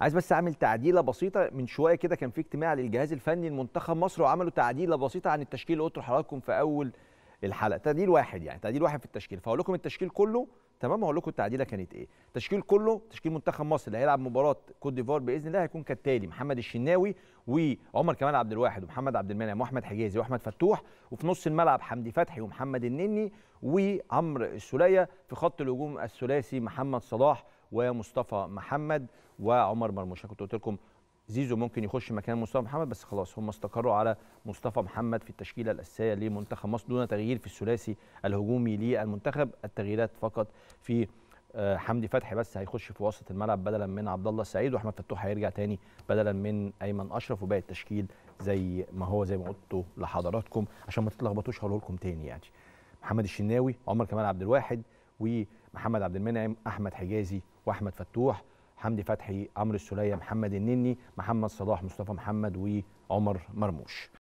عايز بس اعمل تعديله بسيطه من شويه كده كان في اجتماع للجهاز الفني لمنتخب مصر وعملوا تعديله بسيطه عن التشكيل اللي قلته لحضراتكم في اول الحلقه تعديل واحد يعني تعديل واحد في التشكيل فهقول لكم التشكيل كله تمام هقول لكم التعديله كانت ايه التشكيل كله تشكيل منتخب مصر اللي هيلعب مباراه كوت ديفوار باذن الله هيكون كالتالي محمد الشناوي وعمر كمال عبد الواحد ومحمد عبد المنعم واحمد حجازي واحمد فتوح وفي نص الملعب حمدي فتحي ومحمد النني وعمرو السوليه في خط الهجوم الثلاثي محمد صلاح ومصطفى محمد وعمر مرموش انا كنت قلت لكم زيزو ممكن يخش مكان مصطفى محمد بس خلاص هم استقروا على مصطفى محمد في التشكيله الاساسيه لمنتخب مصر دون تغيير في الثلاثي الهجومي للمنتخب التغييرات فقط في آه، حمدي فتحي بس هيخش في وسط الملعب بدلا من عبد الله السعيد واحمد فتوح هيرجع تاني بدلا من ايمن اشرف وباقي التشكيل زي ما هو زي ما قلته لحضراتكم عشان ما تتلخبطوش هقول لكم تاني يعني محمد الشناوي عمر كمال عبد الواحد و محمد عبد المنعم احمد حجازي واحمد فتوح حمدي فتحي عمرو السوليه محمد النني محمد صلاح مصطفى محمد وعمر مرموش